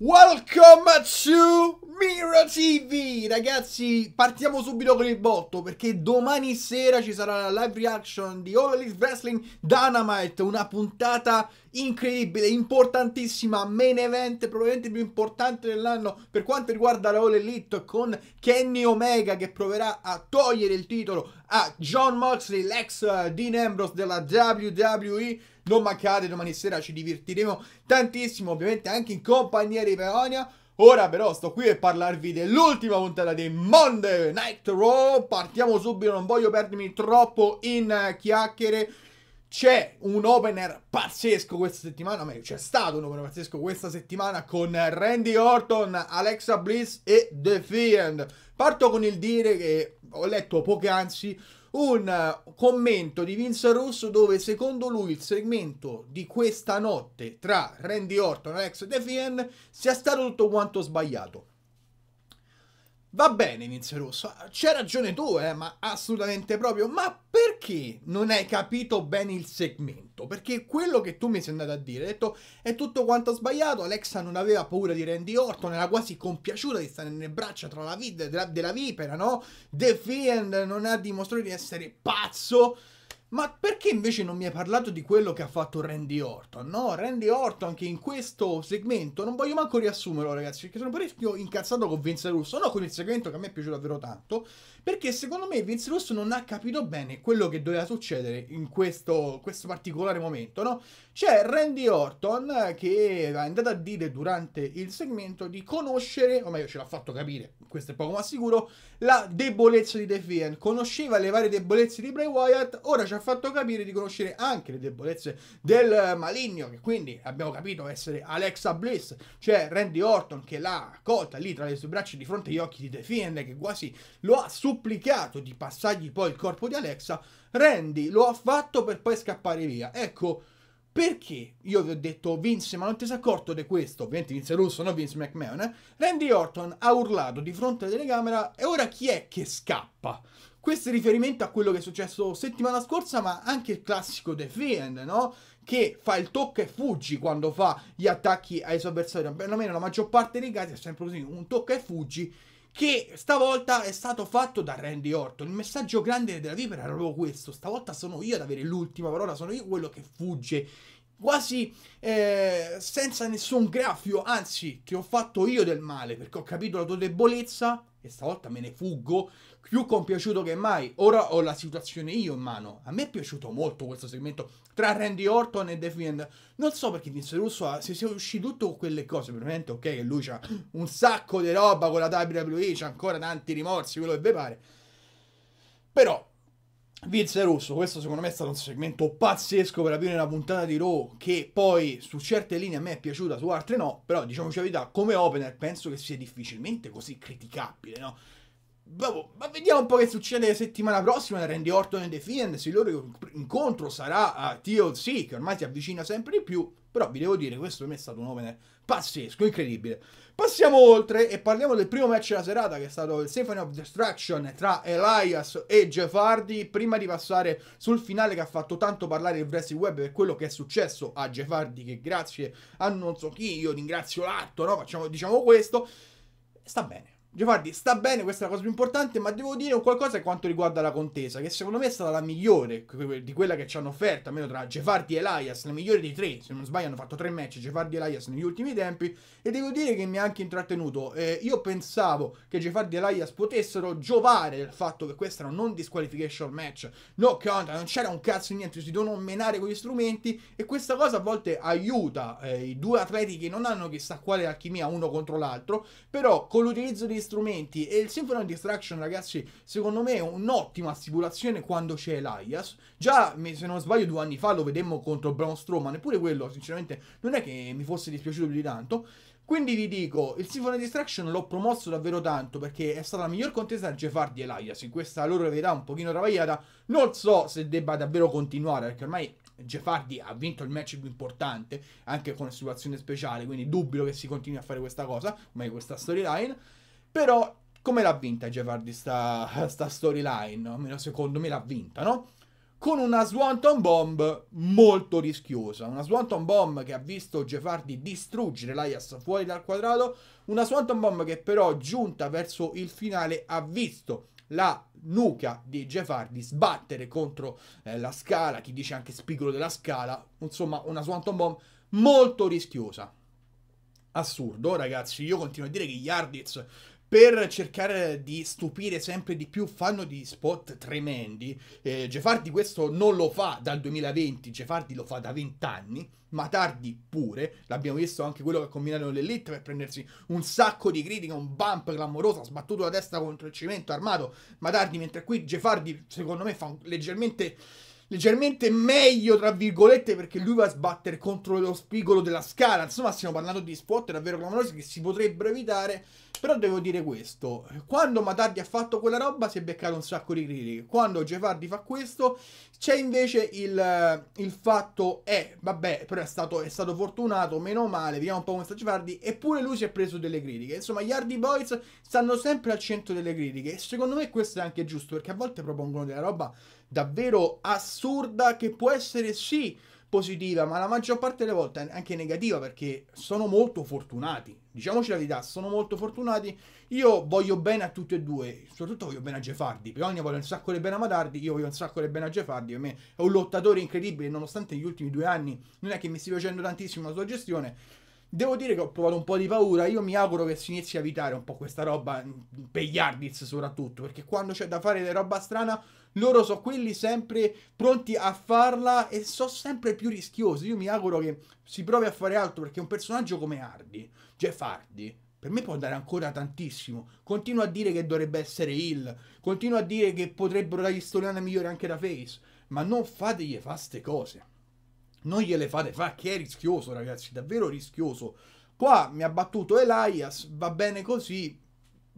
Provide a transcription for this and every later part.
Welcome to Miro TV! Ragazzi, partiamo subito con il botto perché domani sera ci sarà la live reaction di All Elite Wrestling Dynamite, una puntata incredibile, importantissima, main event probabilmente più importante dell'anno per quanto riguarda la All Elite con Kenny Omega che proverà a togliere il titolo a John Moxley, l'ex eh, Dean Ambrose della WWE. Non mancate, domani sera ci divertiremo tantissimo, ovviamente anche in compagnia di Peonia. Ora però sto qui per parlarvi dell'ultima puntata di Monday Night Raw. Partiamo subito, non voglio perdermi troppo in eh, chiacchiere. C'è un opener pazzesco questa settimana, meglio, c'è stato un opener pazzesco questa settimana con Randy Orton, Alexa Bliss e The Fiend. Parto con il dire che ho letto poc'anzi un uh, commento di Vince Russo dove secondo lui il segmento di questa notte tra Randy Orton, Alex e The Fiend sia stato tutto quanto sbagliato. Va bene, Inizio Rosso, ah, c'è ragione tu, eh, ma assolutamente proprio. Ma perché non hai capito bene il segmento? Perché quello che tu mi sei andato a dire, hai detto, è tutto quanto sbagliato, Alexa non aveva paura di Randy Orton, era quasi compiaciuta di stare nelle braccia tra la vid- della, della vipera, no? The Fiend non ha dimostrato di essere pazzo. Ma perché invece non mi hai parlato di quello che ha fatto Randy Orton? No, Randy Orton anche in questo segmento, non voglio manco riassumerlo ragazzi, perché sono parecchio incazzato con Vince Russo, no con il segmento che a me è piaciuto davvero tanto, perché secondo me Vince Russo non ha capito bene quello che doveva succedere in questo, questo particolare momento, no? C'è Randy Orton che è andato a dire durante il segmento di conoscere, o meglio ce l'ha fatto capire, questo è poco ma sicuro, la debolezza di The Fiend. Conosceva le varie debolezze di Bray Wyatt, ora ci ha fatto capire di conoscere anche le debolezze del maligno, che quindi abbiamo capito essere Alexa Bliss. C'è Randy Orton che l'ha colta lì tra le sue braccia di fronte agli occhi di The Fiend, che quasi lo ha supplicato di passargli poi il corpo di Alexa. Randy lo ha fatto per poi scappare via. Ecco perché? Io vi ho detto, Vince, ma non ti sei accorto di questo? Ovviamente Vince Russo, non Vince McMahon. Eh? Randy Orton ha urlato di fronte alla telecamera e ora chi è che scappa? Questo è riferimento a quello che è successo settimana scorsa, ma anche il classico The Fiend, no? Che fa il tocca e fuggi quando fa gli attacchi ai suoi avversari. Almeno la maggior parte dei casi è sempre così, un tocca e fuggi che stavolta è stato fatto da Randy Orton. Il messaggio grande della Vipera era proprio questo. Stavolta sono io ad avere l'ultima parola, sono io quello che fugge quasi eh, senza nessun graffio, anzi che ho fatto io del male perché ho capito la tua debolezza e stavolta me ne fuggo più compiaciuto che mai. Ora ho la situazione io in mano. A me è piaciuto molto questo segmento tra Randy Orton e The Fiend. Non so perché Vince Russo se si è uscito tutto con quelle cose, veramente ok che lui c'ha un sacco di roba con la WWE, c'ha ancora tanti rimorsi, quello che vi pare. Però Vince Russo, questo secondo me è stato un segmento pazzesco per aprire una puntata di Raw che poi su certe linee a me è piaciuta, su altre no, però diciamoci la verità, come opener penso che sia difficilmente così criticabile, no? Ma vediamo un po' che succede settimana prossima. Randy Orton e The Fiend. Se il loro incontro sarà a TLC, che ormai si avvicina sempre di più. Però vi devo dire, questo per me è stato un opener pazzesco, incredibile. Passiamo oltre e parliamo del primo match della serata che è stato il Symphony of Destruction tra Elias e Jeff Hardy prima di passare sul finale che ha fatto tanto parlare il wrestling web per quello che è successo a Jeff Hardy che grazie a non so chi, io ringrazio l'atto, no? Facciamo, diciamo questo, sta bene Geofardi sta bene, questa è la cosa più importante, ma devo dire qualcosa per quanto riguarda la contesa, che secondo me è stata la migliore di quella che ci hanno offerto, almeno tra Gefardi e Elias, la migliore di tre, se non sbaglio hanno fatto tre match Gefardi e Elias negli ultimi tempi, e devo dire che mi ha anche intrattenuto. Eh, io pensavo che Gefardi e Elias potessero giovare del fatto che questa era un non disqualification match, no conta, non c'era un cazzo niente, si devono menare con gli strumenti, e questa cosa a volte aiuta eh, i due atleti che non hanno chissà quale alchimia uno contro l'altro, però con l'utilizzo di strumenti e il Symphony Distraction, ragazzi, secondo me è un'ottima stipulazione quando c'è Elias. Già, se non sbaglio, due anni fa lo vedemmo contro Braun Strowman, eppure quello, sinceramente, non è che mi fosse dispiaciuto più di tanto. Quindi vi dico, il Symphony Distraction l'ho promosso davvero tanto perché è stata la miglior contesa di Gefardi e Elias in questa loro verità un pochino travagliata. Non so se debba davvero continuare perché ormai Jeffardi ha vinto il match più importante anche con una situazione speciale, quindi dubbio che si continui a fare questa cosa, ma questa storyline. Però come l'ha vinta Gevardi sta, sta storyline? Almeno secondo me l'ha vinta, no? Con una Swanton Bomb molto rischiosa. Una Swanton Bomb che ha visto Gevardi distruggere l'Ajax fuori dal quadrato. Una Swanton Bomb che però giunta verso il finale ha visto la nuca di Gefardi sbattere contro eh, la scala, chi dice anche spigolo della scala, insomma una Swanton Bomb molto rischiosa. Assurdo, ragazzi, io continuo a dire che Yardiz per cercare di stupire sempre di più fanno di spot tremendi. Eh, Gefardi questo non lo fa dal 2020, Gefardi lo fa da 20 anni, ma tardi pure. L'abbiamo visto anche quello che ha combinato l'Elite per prendersi un sacco di critica, un bump clamoroso, ha sbattuto la testa contro il cemento armato, ma tardi, mentre qui Gefardi secondo me fa leggermente leggermente meglio, tra virgolette, perché lui va a sbattere contro lo spigolo della scala. Insomma, stiamo parlando di spot davvero clamorosi che si potrebbero evitare però devo dire questo, quando Matardi ha fatto quella roba si è beccato un sacco di critiche, quando Gefardi fa questo c'è invece il, il fatto, eh vabbè, però è stato, è stato, fortunato, meno male, vediamo un po' come sta Gefardi, eppure lui si è preso delle critiche. Insomma gli Hardy Boys stanno sempre al centro delle critiche e secondo me questo è anche giusto perché a volte propongono della roba davvero assurda che può essere sì positiva, ma la maggior parte delle volte anche negativa perché sono molto fortunati. Diciamoci la verità, sono molto fortunati. Io voglio bene a tutti e due, soprattutto voglio bene a Gefardi. Peonia voglio un sacco di bene a Matardi, io voglio un sacco di bene a Gefardi. Per me è un lottatore incredibile, nonostante gli ultimi due anni non è che mi stia piacendo tantissimo la sua gestione. Devo dire che ho provato un po' di paura. Io mi auguro che si inizi a evitare un po' questa roba mm, per gli Ardiz, soprattutto perché quando c'è da fare roba strana loro sono quelli sempre pronti a farla e sono sempre più rischiosi. Io mi auguro che si provi a fare altro perché un personaggio come Hardy, Jeff Hardy, per me può andare ancora tantissimo. Continua a dire che dovrebbe essere Hill, continua a dire che potrebbero dargli storiana migliore anche da Face, ma non fategli fa queste cose. Non gliele fate fa, che è rischioso ragazzi, davvero rischioso. Qua mi ha battuto Elias, va bene così,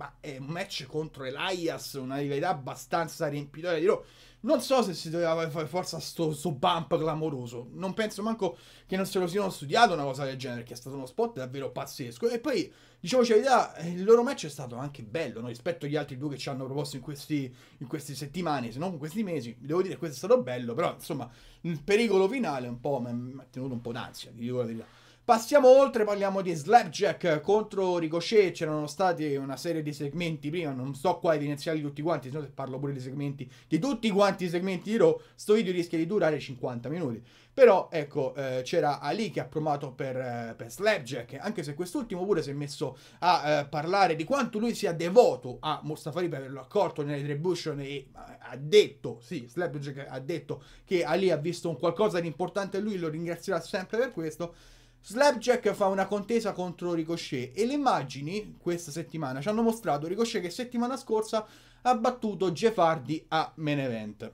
ma è un match contro Elias, una rivalità abbastanza riempitoria di loro. Non so se si doveva fare forza sto, sto bump clamoroso. Non penso manco che non se lo siano studiato una cosa del genere, che è stato uno spot davvero pazzesco. E poi, diciamoci la verità, eh, il loro match è stato anche bello, no? rispetto agli altri due che ci hanno proposto in, questi, in queste settimane, se non in questi mesi. Devo dire che questo è stato bello, però insomma, il pericolo finale un po' mi ha tenuto un po' d'ansia, di dico la verità. Passiamo oltre, parliamo di Slapjack contro Ricochet, c'erano stati una serie di segmenti prima, non sto qua a evidenziarli tutti quanti, se no parlo pure di segmenti, di tutti quanti i segmenti di Raw, sto video rischia di durare 50 minuti. Però ecco, eh, c'era Ali che ha promato per, eh, per Slapjack, anche se quest'ultimo pure si è messo a eh, parlare di quanto lui sia devoto a Mustafari per averlo accorto nelle Retribution e ha detto, sì, Slapjack ha detto che Ali ha visto un qualcosa di importante e lui lo ringrazierà sempre per questo. Slapjack fa una contesa contro Ricochet e le immagini questa settimana ci hanno mostrato Ricochet che settimana scorsa ha battuto Jeff Hardy a Main Event.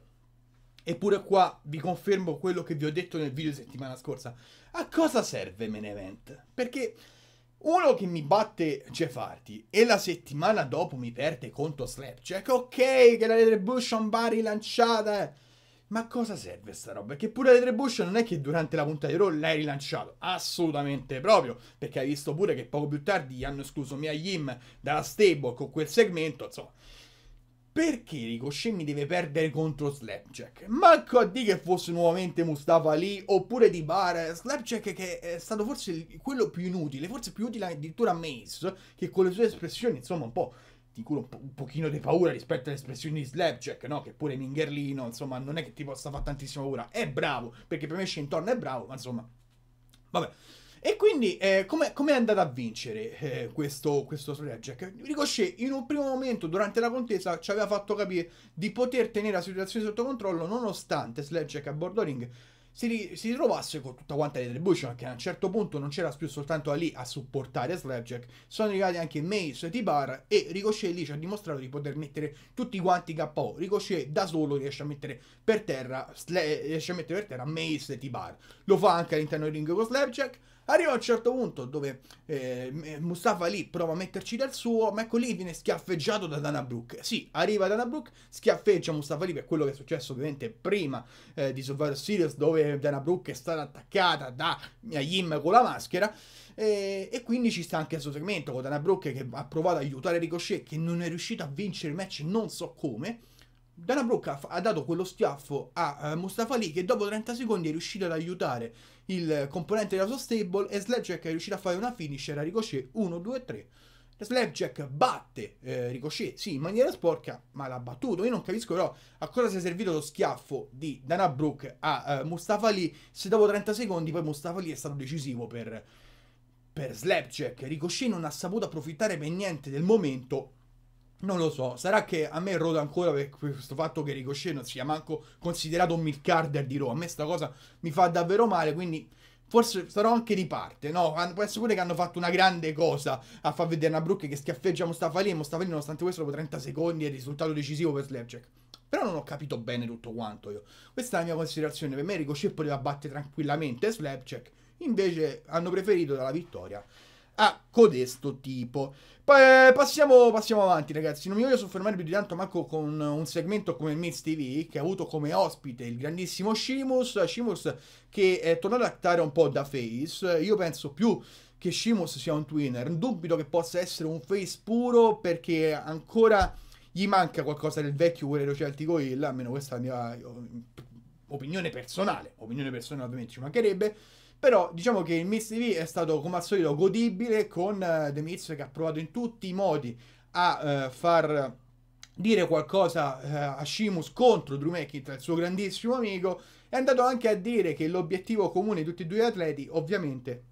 Eppure qua vi confermo quello che vi ho detto nel video settimana scorsa. A cosa serve Main Event? Perché uno che mi batte Jeff Hardy e la settimana dopo mi perde contro Slapjack, ok che la retribution va rilanciata, eh ma cosa serve sta roba? Perché pure le Bush non è che durante la puntata di Raw l'hai rilanciato, assolutamente proprio, perché hai visto pure che poco più tardi hanno escluso Mia Yim dalla stable con quel segmento, insomma. Perché Ricochet mi deve perdere contro Slapjack? Manco a dire che fosse nuovamente Mustafa lì oppure di Bar. Slapjack che è stato forse quello più inutile, forse più utile addirittura a Mace, che con le sue espressioni, insomma, un po' di culo un, po- un pochino di paura rispetto alle espressioni di Slapjack, no? Che pure Mingerlino, insomma, non è che ti possa fare tantissima paura. È bravo, perché per me intorno è bravo, ma insomma... Vabbè. E quindi eh, come è andato a vincere eh, questo, questo Slapjack? Ricochet in un primo momento durante la contesa ci aveva fatto capire di poter tenere la situazione sotto controllo nonostante Slapjack a bordo ring si, si ritrovasse con tutta quanta le che a un certo punto non c'era più soltanto lì a supportare Slapjack, sono arrivati anche Mace, Tibar e Ricochet lì ci ha dimostrato di poter mettere tutti quanti KO, Ricochet da solo riesce a mettere per terra, sla- eh, riesce a mettere per terra Mace e T-Bar. lo fa anche all'interno del ring con Slapjack, Arriva a un certo punto dove eh, Mustafa lì prova a metterci del suo, ma ecco lì viene schiaffeggiato da Dana Brooke. Sì, arriva Dana Brooke, schiaffeggia Mustafa lì per quello che è successo ovviamente prima eh, di Survivor Series dove Dana Brooke è stata attaccata da Yim con la maschera. E, e, quindi ci sta anche questo segmento con Dana Brooke che ha provato ad aiutare Ricochet che non è riuscito a vincere il match non so come. Dana Brooke ha, ha dato quello schiaffo a uh, Mustafa Lee che dopo 30 secondi è riuscito ad aiutare il componente della sua stable e Slapjack è riuscito a fare una finisher a Ricochet 1, 2, 3. Slapjack batte eh, Ricochet, sì, in maniera sporca, ma l'ha battuto. Io non capisco però a cosa sia servito lo schiaffo di Dana Brooke a eh, Mustafa Lee se dopo 30 secondi poi Mustafa Lee è stato decisivo per, per Slapjack. Ricochet non ha saputo approfittare per niente del momento non lo so, sarà che a me roda ancora per questo fatto che Ricochet non sia manco considerato un milcarder di Raw. A me sta cosa mi fa davvero male, quindi forse sarò anche di parte, no? Penso pure che hanno fatto una grande cosa a far vedere a Brooke che schiaffeggia Mustafa Lee e Mustafa Lee nonostante questo dopo 30 secondi è il risultato decisivo per Slapjack. Però non ho capito bene tutto quanto io. Questa è la mia considerazione, per me Ricochet poteva battere tranquillamente Slapjack, invece hanno preferito la vittoria a codesto tipo. Poi, eh, passiamo, passiamo, avanti, ragazzi. Non mi voglio soffermare più di tanto, manco con un segmento come il TV, che ha avuto come ospite il grandissimo Shimus. Shimus che è tornato a actare un po' da face. Io penso più che Shimus sia un twinner. Dubito che possa essere un face puro, perché ancora gli manca qualcosa del vecchio guerriero celtico Hill, almeno questa è la mia opinione personale. Opinione personale ovviamente ci mancherebbe però diciamo che il Miss TV è stato come al solito godibile con uh, The Miz che ha provato in tutti i modi a uh, far dire qualcosa uh, a Shimus contro Drew McIntyre, il suo grandissimo amico, è andato anche a dire che l'obiettivo comune di tutti e due gli atleti ovviamente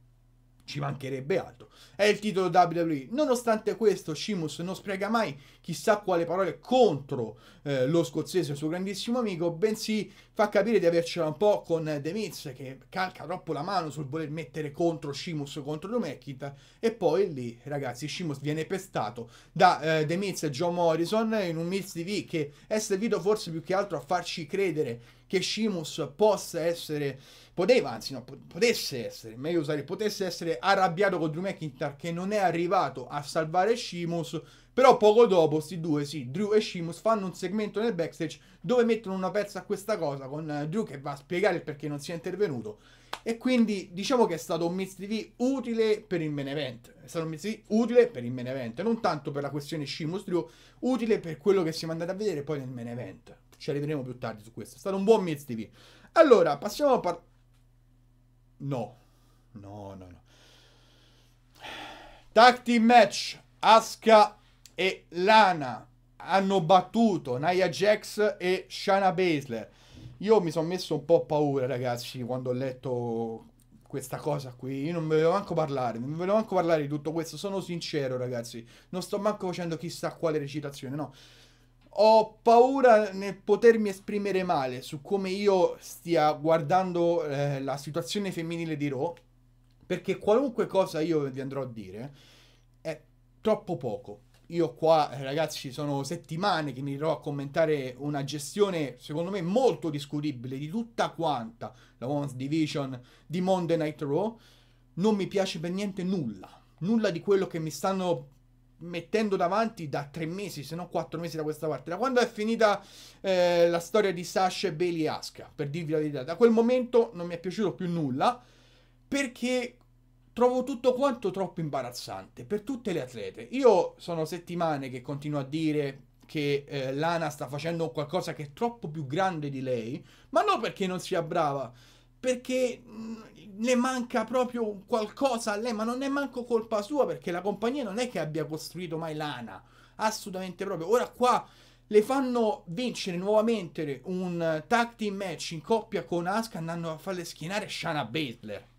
ci mancherebbe altro. È il titolo WWE. Nonostante questo, Sheamus non spreca mai chissà quale parole contro eh, lo scozzese, il suo grandissimo amico, bensì fa capire di avercela un po' con The Miz, che calca troppo la mano sul voler mettere contro Sheamus contro Drew McIntyre. E poi lì, ragazzi, Sheamus viene pestato da eh, The Miz e John Morrison in un Miz TV che è servito forse più che altro a farci credere che Sheamus possa essere poteva, anzi no, potesse essere, meglio usare potesse essere arrabbiato con Drew McIntyre che non è arrivato a salvare Sheamus, però poco dopo questi due, sì, Drew e Sheamus fanno un segmento nel backstage dove mettono una pezza a questa cosa con eh, Drew che va a spiegare il perché non sia intervenuto e quindi diciamo che è stato un Miz TV utile per il main event. È stato un Miz TV utile per il main event, non tanto per la questione Sheamus Drew, utile per quello che siamo andati a vedere poi nel main event. Ci arriveremo più tardi su questo. È stato un buon Miz TV. Allora, passiamo a parlare No. No, no, no. Tag team match. Asuka e Lana hanno battuto Nia Jax e Shana Baszler. Io mi sono messo un po' paura, ragazzi, quando ho letto questa cosa qui. Io non volevo manco parlare, non volevo manco parlare di tutto questo. Sono sincero, ragazzi. Non sto manco facendo chissà quale recitazione, no ho paura nel potermi esprimere male su come io stia guardando eh, la situazione femminile di Raw, perché qualunque cosa io vi andrò a dire è troppo poco. Io qua, eh, ragazzi, sono settimane che mi dirò a commentare una gestione, secondo me, molto discutibile di tutta quanta la Women's Division di Monday Night Raw. Non mi piace per niente nulla. Nulla di quello che mi stanno mettendo davanti da tre mesi, se non quattro mesi da questa parte, da quando è finita eh, la storia di Sasha e Bailey Aska, per dirvi la verità, da quel momento non mi è piaciuto più nulla, perché trovo tutto quanto troppo imbarazzante per tutte le atlete. Io sono settimane che continuo a dire che eh, Lana sta facendo qualcosa che è troppo più grande di lei, ma non perché non sia brava, perché le mm, manca proprio qualcosa a lei, ma non è manco colpa sua perché la compagnia non è che abbia costruito mai l'ANA, assolutamente proprio. Ora qua le fanno vincere nuovamente un tag team match in coppia con Asuka andando a farle schienare Shana Baszler.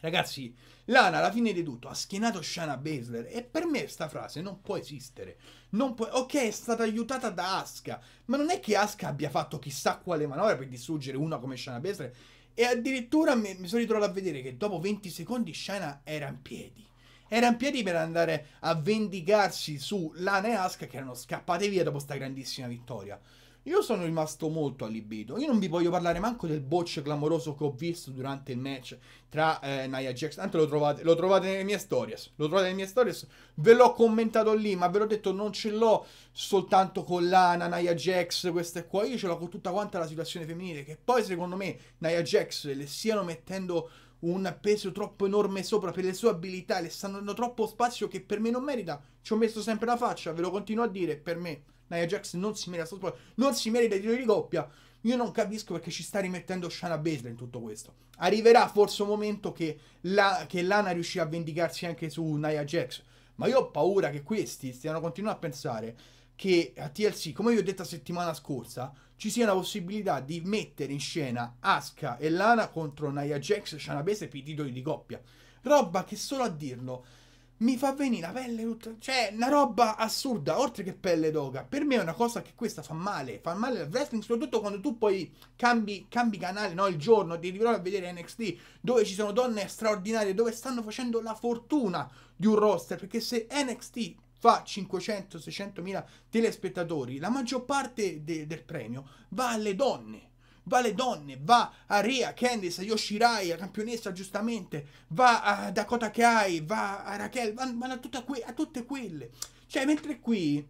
Ragazzi, Lana alla fine di tutto ha schienato Shana Baszler e per me sta frase non può esistere. Non può... Ok, è stata aiutata da Asuka, ma non è che Asuka abbia fatto chissà quale manovra per distruggere una come Shana Baszler e addirittura mi, mi sono ritrovato a vedere che dopo 20 secondi Shana era in piedi. Era in piedi per andare a vendicarsi su Lana e Asuka che erano scappate via dopo sta grandissima vittoria. Io sono rimasto molto allibito. Io non vi voglio parlare manco del bocce clamoroso che ho visto durante il match tra eh, Nia Jax. Tanto lo trovate, lo trovate nelle mie stories. Lo trovate nelle mie stories. Ve l'ho commentato lì, ma ve l'ho detto non ce l'ho soltanto con l'Ana, Nia Jax, queste qua. Io ce l'ho con tutta quanta la situazione femminile. Che poi, secondo me, Nia Jax le stiano mettendo un peso troppo enorme sopra per le sue abilità, le stanno dando troppo spazio che per me non merita. Ci ho messo sempre la faccia, ve lo continuo a dire, per me Nia Jax non si merita non si merita i titoli di coppia. Io non capisco perché ci sta rimettendo Shana Baszler in tutto questo. Arriverà forse un momento che, la, che Lana riuscirà a vendicarsi anche su Nia Jax. Ma io ho paura che questi stiano continuando a pensare che a TLC, come vi ho detto la settimana scorsa, ci sia la possibilità di mettere in scena Asuka e Lana contro Nia Jax, e Shana Baszler per i titoli di coppia. Roba che solo a dirlo mi fa venire la pelle tutta. Cioè, una roba assurda, oltre che pelle d'oca. Per me è una cosa che questa fa male. Fa male al wrestling, soprattutto quando tu poi cambi, cambi canale, no? Il giorno ti arriverò a vedere NXT, dove ci sono donne straordinarie, dove stanno facendo la fortuna di un roster. Perché se NXT fa 500-600 mila telespettatori, la maggior parte de- del premio va alle donne va alle donne, va a Rhea, Candice, Yoshirai, la campionessa giustamente, va a Dakota Kai, va a Raquel, vanno a, que a tutte quelle. Cioè, mentre qui...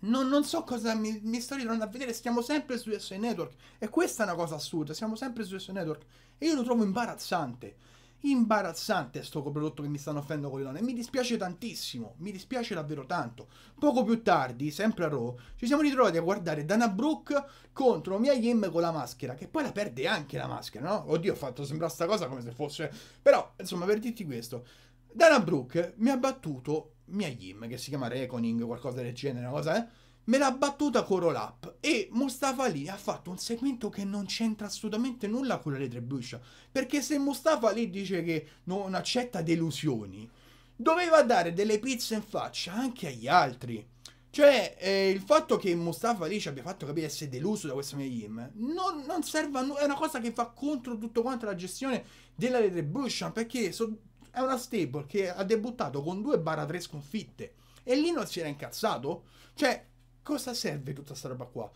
Non, non, so cosa mi, mi sto ritrovando a vedere. Stiamo sempre su S Network. E questa è una cosa assurda. Siamo sempre su S Network. E io lo trovo imbarazzante imbarazzante sto prodotto che mi stanno offrendo con le donne. Mi dispiace tantissimo, mi dispiace davvero tanto. Poco più tardi, sempre a Raw, ci siamo ritrovati a guardare Dana Brooke contro Mia Yim con la maschera, che poi la perde anche la maschera, no? Oddio, ho fatto sembrare sta cosa come se fosse... Però, insomma, per dirti questo, Dana Brooke mi ha battuto Mia Yim, che si chiama Reconing, qualcosa del genere, una cosa, eh? me l'ha battuta up e Mustafa lì ha fatto un segmento che non c'entra assolutamente nulla con la retribution perché se Mustafa lì dice che non accetta delusioni doveva dare delle pizze in faccia anche agli altri cioè eh, il fatto che Mustafa lì ci abbia fatto capire di essere deluso da questo Mayim non, non serve a nulla è una cosa che va contro tutto quanto la gestione della retribution perché so, è una stable che ha debuttato con 2-3 sconfitte e lì non si era incazzato cioè cosa serve tutta sta roba qua?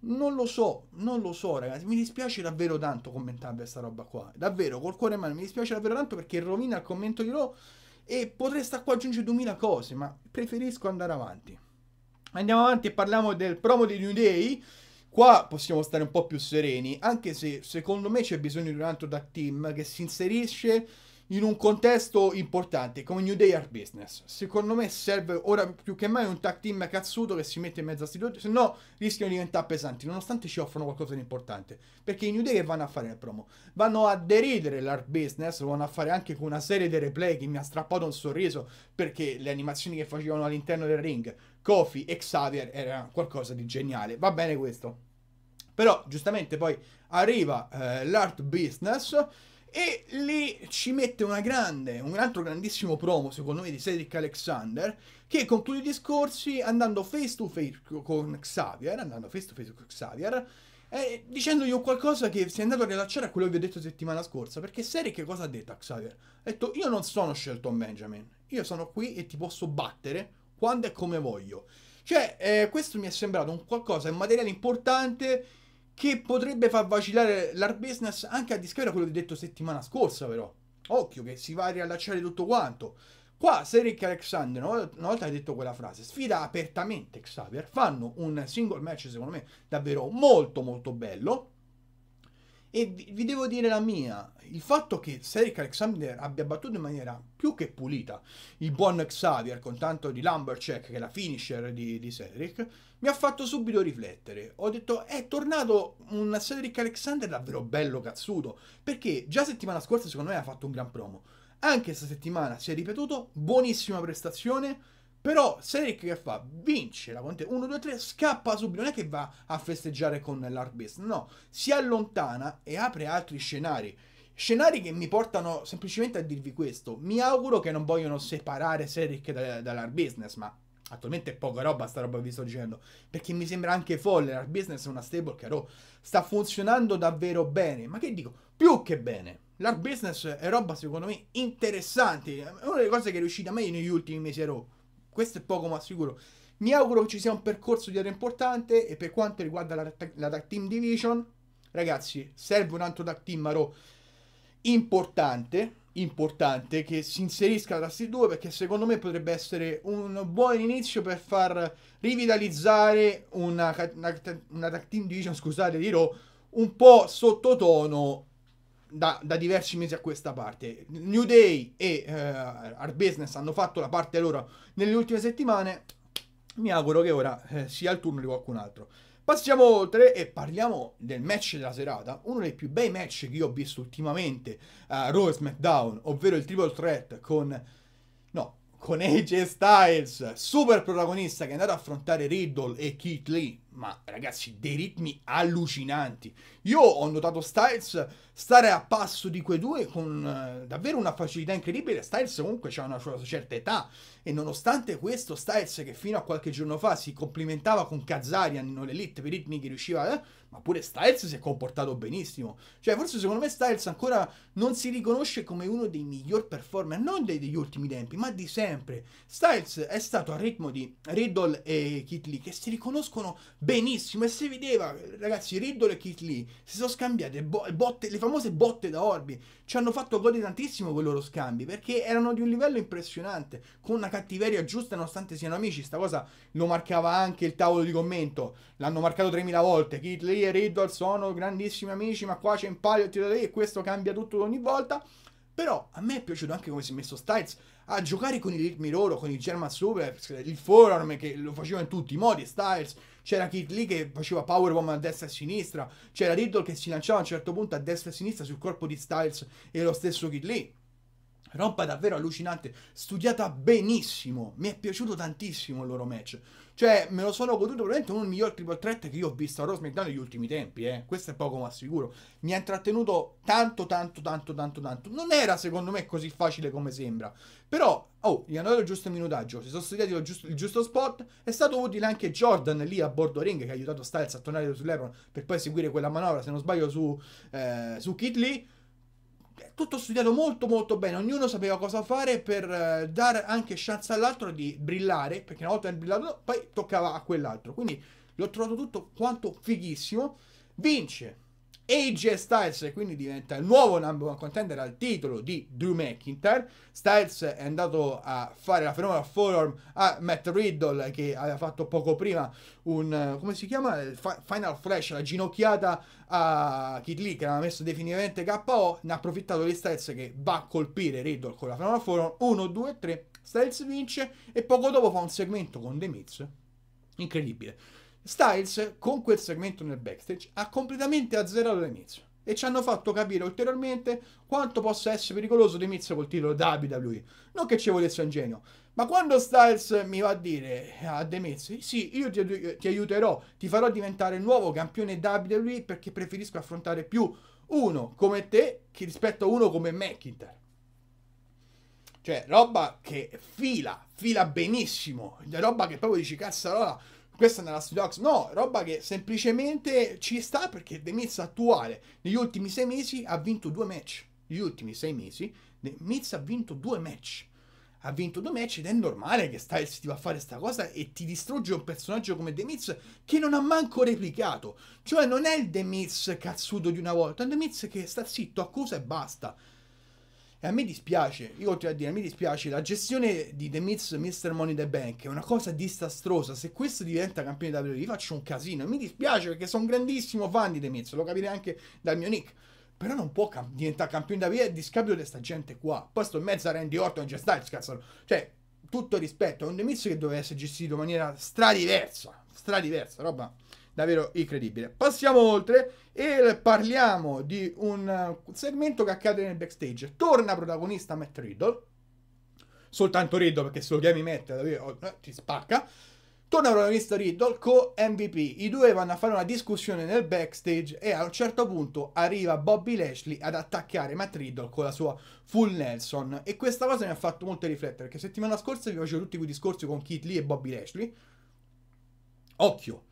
Non lo so, non lo so ragazzi, mi dispiace davvero tanto commentare questa roba qua, davvero, col cuore in mano, mi dispiace davvero tanto perché rovina il commento di Raw e potrei stare qua aggiungere duemila cose, ma preferisco andare avanti. Andiamo avanti e parliamo del promo di New Day, qua possiamo stare un po' più sereni, anche se secondo me c'è bisogno di un altro tag team che si inserisce in un contesto importante come New Day Art Business. Secondo me serve ora più che mai un tag team cazzuto che si mette in mezzo a sti due, se no rischiano di diventare pesanti, nonostante ci offrono qualcosa di importante. Perché i New Day che vanno a fare nel promo? Vanno a deridere l'art business, lo vanno a fare anche con una serie di replay che mi ha strappato un sorriso perché le animazioni che facevano all'interno del ring, Kofi e Xavier era qualcosa di geniale. Va bene questo. Però giustamente poi arriva eh, l'art business e lì ci mette una grande, un altro grandissimo promo, secondo me, di Cedric Alexander, che conclude i discorsi andando face to face con Xavier, andando face to face con Xavier, eh, dicendogli qualcosa che si è andato a rilacciare a quello che vi ho detto settimana scorsa. Perché Seri cosa ha detto a Xavier? Ha detto: Io non sono Shelton Benjamin, io sono qui e ti posso battere quando e come voglio. Cioè, eh, questo mi è sembrato un qualcosa, un materiale importante che potrebbe far vacillare l'art business anche a discapito di quello che ho detto settimana scorsa però. Occhio che si va a riallacciare tutto quanto. Qua Seric e Alexander, una volta che ha detto quella frase, sfida apertamente Xavier, fanno un single match secondo me davvero molto molto bello e vi devo dire la mia, il fatto che Cedric Alexander abbia battuto in maniera più che pulita il buon Xavier con tanto di Lumbercheck, che è la finisher di, di Cedric, mi ha fatto subito riflettere. Ho detto, è tornato un Cedric Alexander davvero bello cazzuto, perché già settimana scorsa secondo me ha fatto un gran promo. Anche questa settimana si è ripetuto, buonissima prestazione, però Cedric che fa? Vince la quantità 1, 2, 3, scappa subito, non è che va a festeggiare con l'Hard Beast, no, si allontana e apre altri scenari. Scenari che mi portano semplicemente a dirvi questo. Mi auguro che non vogliono separare Cedric da, dall'Hard Business, ma attualmente è poca roba sta roba che vi sto dicendo. Perché mi sembra anche folle. L'Hard Business è una stable che oh, sta funzionando davvero bene. Ma che dico? Più che bene. L'Hard Business è roba secondo me interessante. È una delle cose che è riuscita meglio negli ultimi mesi a Raw questo è poco ma sicuro. Mi auguro che ci sia un percorso dietro importante e per quanto riguarda la, la tag team division, ragazzi, serve un altro tag team Marò importante, importante che si inserisca tra questi due perché secondo me potrebbe essere un buon inizio per far rivitalizzare una, una, una tag team division, scusate, di dirò, un po' sottotono da, da, diversi mesi a questa parte. New Day e eh, Art Business hanno fatto la parte loro nelle ultime settimane. Mi auguro che ora eh, sia il turno di qualcun altro. Passiamo oltre e parliamo del match della serata, uno dei più bei match che io ho visto ultimamente a uh, eh, Raw e SmackDown, ovvero il Triple Threat con... No, con AJ Styles, super protagonista che è andato a affrontare Riddle e Keith Lee ma ragazzi, dei ritmi allucinanti. Io ho notato Styles stare a passo di quei due con eh, davvero una facilità incredibile. Styles comunque ha una sua certa età e nonostante questo Styles che fino a qualche giorno fa si complimentava con Kazarian in Elite per i ritmi che riusciva, eh, ma pure Styles si è comportato benissimo. Cioè, forse secondo me Styles ancora non si riconosce come uno dei miglior performer, non dei, degli ultimi tempi, ma di sempre. Styles è stato al ritmo di Riddle e Kit Lee che si riconoscono benissimo e si vedeva, ragazzi, Riddle e Keith Lee si sono scambiate bo- botte, le famose botte da orbi, ci hanno fatto godere tantissimo quei loro scambi perché erano di un livello impressionante, con una cattiveria giusta nonostante siano amici, sta cosa lo marcava anche il tavolo di commento, l'hanno marcato 3000 volte, Keith Lee e Riddle sono grandissimi amici ma qua c'è in palio e e questo cambia tutto ogni volta. Però a me è piaciuto anche come si è messo Styles a giocare con i ritmi loro, con il German Super, il forearm che lo faceva in tutti i modi, Styles, c'era Kid Lee che faceva powerbomb a destra e a sinistra, c'era Riddle che si lanciava a un certo punto a destra e a sinistra sul corpo di Styles e lo stesso Kid Lee. Rompa davvero allucinante, studiata benissimo, mi è piaciuto tantissimo il loro match. Cioè, me lo sono goduto probabilmente uno dei migliori triple threat che io ho visto a Raw SmackDown negli ultimi tempi, eh. Questo è poco ma sicuro. Mi ha intrattenuto tanto, tanto, tanto, tanto, tanto. Non era, secondo me, così facile come sembra. Però, oh, gli hanno dato il giusto minutaggio, si sono studiati il giusto, il giusto spot. È stato utile anche Jordan lì a bordo ring, che ha aiutato Styles a tornare sull'Ebron per poi seguire quella manovra, se non sbaglio, su, eh, su Kit Lee tutto studiato molto molto bene, ognuno sapeva cosa fare per eh, dare anche chance all'altro di brillare, perché una volta brillato poi toccava a quell'altro. Quindi l'ho trovato tutto quanto fighissimo. Vince AJ Styles quindi diventa il nuovo number one contender al titolo di Drew McIntyre. Styles è andato a fare la fenomena forearm a Matt Riddle che aveva fatto poco prima un, come si chiama? Final Flash, la ginocchiata a Kid Lee che l'aveva messo definitivamente KO, ne ha approfittato di Styles che va a colpire Riddle con la fenomena forearm 1, 2, 3, Styles vince e poco dopo fa un segmento con The Miz incredibile Styles con quel segmento nel backstage ha completamente azzerato l'inizio e ci hanno fatto capire ulteriormente quanto possa essere pericoloso l'inizio col titolo WWE. Non che ci volesse un genio, ma quando Styles mi va a dire a De Mezzi, sì, io ti, ti, aiuterò, ti farò diventare nuovo campione WWE perché preferisco affrontare più uno come te che rispetto a uno come McIntyre. Cioè, roba che fila, fila benissimo, roba che proprio dici, cazzarola, questa è una Last Dogs, no, roba che semplicemente ci sta perché The Miz attuale negli ultimi sei mesi ha vinto due match. Negli ultimi sei mesi The Miz ha vinto due match. Ha vinto due match ed è normale che Styles ti va a fare questa cosa e ti distrugge un personaggio come The Miz che non ha manco replicato. Cioè non è il The Miz cazzuto di una volta, è un The Miz che sta zitto, accusa e basta. E a me dispiace, io continuo a dire, mi dispiace, la gestione di The Miz Mr. Money the Bank è una cosa disastrosa, se questo diventa campione da WWE faccio un casino, e mi dispiace perché sono un grandissimo fan di The Miz, lo capirei anche dal mio nick, però non può cam- diventare campione da WWE a discapito di questa gente qua, poi sto in mezzo a Randy Orton e Just Styles, cazzo, cioè, tutto rispetto, è un The Miz che doveva essere gestito in maniera stradiversa, stradiversa, roba davvero incredibile. Passiamo oltre e parliamo di un eh, segmento che accade nel backstage. Torna protagonista Matt Riddle, soltanto Riddle perché se lo chiami Matt davvero oh, eh, ti spacca. Torna protagonista Riddle con MVP. I due vanno a fare una discussione nel backstage e a un certo punto arriva Bobby Lashley ad attaccare Matt Riddle con la sua full Nelson. E questa cosa mi ha fatto molto riflettere perché settimana scorsa vi facevo tutti quei discorsi con Keith Lee e Bobby Lashley. Occhio,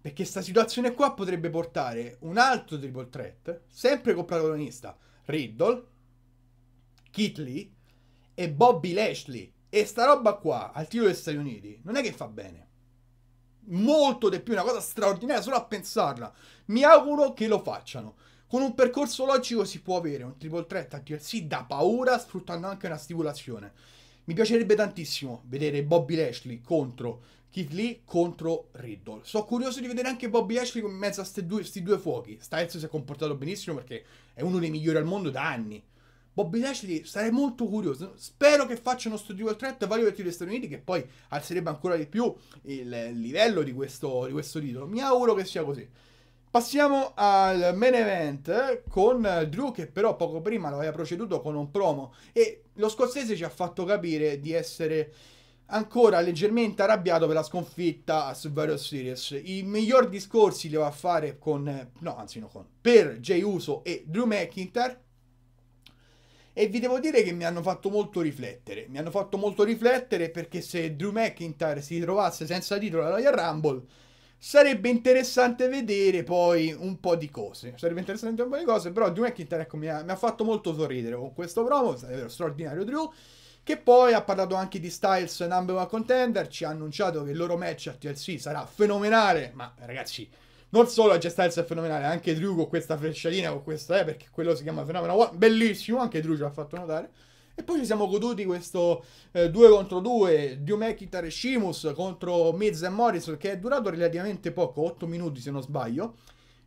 perché sta situazione qua potrebbe portare un altro triple threat, sempre col protagonista Riddle, Kit e Bobby Lashley. E sta roba qua, al tiro degli Stati Uniti, non è che fa bene. Molto di più, una cosa straordinaria solo a pensarla. Mi auguro che lo facciano. Con un percorso logico si può avere un triple threat al TLC da paura, sfruttando anche una stipulazione. Mi piacerebbe tantissimo vedere Bobby Lashley contro Keith Lee contro Riddle. Sono curioso di vedere anche Bobby Ashley in mezzo a questi due, fuochi. Styles si è comportato benissimo perché è uno dei migliori al mondo da anni. Bobby Lashley sarei molto curioso. Spero che facciano sto al threat valio per gli Stati Uniti, che poi alzerebbe ancora di più il livello di questo, di questo titolo. Mi auguro che sia così. Passiamo al main event eh, con Drew che però poco prima lo aveva proceduto con un promo e lo scozzese ci ha fatto capire di essere ancora leggermente arrabbiato per la sconfitta a Survivor Series. I miglior discorsi li va a fare con, eh, no, anzi, no, con, per Jay Uso e Drew McIntyre. E vi devo dire che mi hanno fatto molto riflettere. Mi hanno fatto molto riflettere perché se Drew McIntyre si trovasse senza titolo alla Royal Rumble, sarebbe interessante vedere poi un po' di cose. Sarebbe interessante un po' di cose, però Drew McIntyre ecco, mi, ha, mi ha fatto molto sorridere con questo promo, è vero, straordinario Drew che poi ha parlato anche di Styles number one contender, ci ha annunciato che il loro match a TLC sarà fenomenale, ma ragazzi, non solo AJ Styles è fenomenale, anche Drew con questa frecciatina, con questa, eh, perché quello si chiama Fenomeno bellissimo, anche Drew ci ha fatto notare. E poi ci siamo goduti questo 2 eh, contro 2, Drew McIntyre e Sheamus contro Miz e Morris, che è durato relativamente poco, 8 minuti se non sbaglio,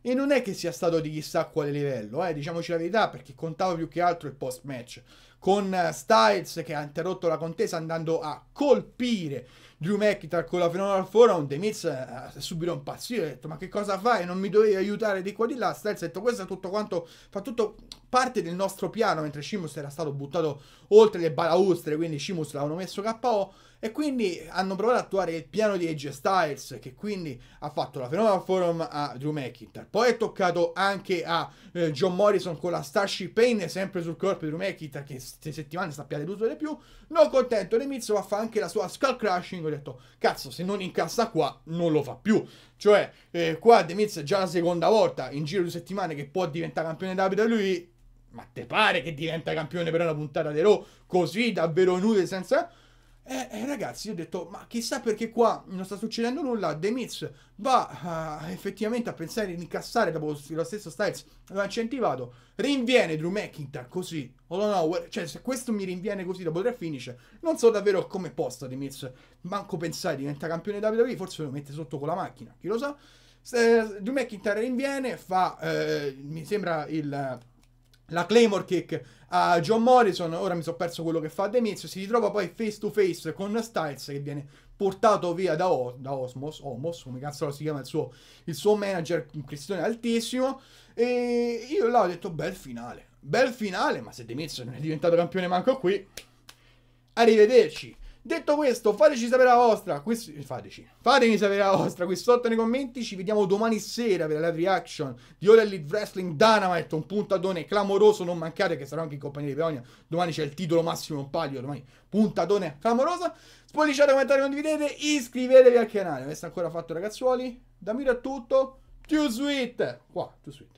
e non è che sia stato di chissà quale livello, eh, diciamoci la verità, perché contava più che altro il post-match con eh, Styles che ha interrotto la contesa andando a colpire Drew McIntyre con la Phenomenal Forum, The Miz eh, ha subito impazzito, ha detto ma che cosa fai, non mi dovevi aiutare di qua di là, Styles ha detto questo è tutto quanto, fa tutto parte del nostro piano, mentre Shimus era stato buttato oltre le balaustre, quindi Shimus l'avevano messo KO, e quindi hanno provato ad attuare il piano di AJ Styles, che quindi ha fatto la Phenomenal Forum a Drew McIntyre. Poi è toccato anche a eh, John Morrison con la Starship Pain, sempre sul corpo di Drew McIntyre, che queste settimane sta tutto di più. Non contento, va a fare anche la sua Skull Crushing. Ho detto, cazzo, se non incassa qua, non lo fa più. Cioè, eh, qua Demiz è già la seconda volta in giro di settimane che può diventare campione da WWE ma te pare che diventa campione per una puntata di Raw così davvero nude senza... Eh, eh, ragazzi, io ho detto, ma chissà perché qua non sta succedendo nulla. The Miz va uh, effettivamente a pensare di incassare dopo lo stesso Styles, l'ha incentivato. Rinviene Drew McIntyre così. Oh no, cioè, se questo mi rinviene così dopo tre finish, non so davvero come posta The Miz. Manco pensare, diventa campione WWE, forse lo mette sotto con la macchina, chi lo sa. Se, Drew McIntyre rinviene, fa, eh, mi sembra il la Claymore Kick a John Morrison, ora mi sono perso quello che fa all'inizio, si ritrova poi face to face con Styles che viene portato via da, o- da Osmos, Omos, come cazzo si chiama il suo, il suo manager, un questione altissimo, e io là ho detto bel finale, bel finale, ma se Demetrio non è diventato campione manco qui, arrivederci. Detto questo, fateci sapere la vostra. Questo, eh, fateci. Fatemi sapere la vostra qui sotto nei commenti. Ci vediamo domani sera per la live reaction di All Elite Wrestling Dynamite. Un puntatone clamoroso. Non mancate, che sarò anche in compagnia di Peonia. Domani c'è il titolo massimo in palio. Domani puntatone clamoroso. Spolliciate, commentate, condividete. Iscrivetevi al canale. Non avete ancora fatto, ragazzuoli. Da mira tutto. Too sweet. Qua, too sweet.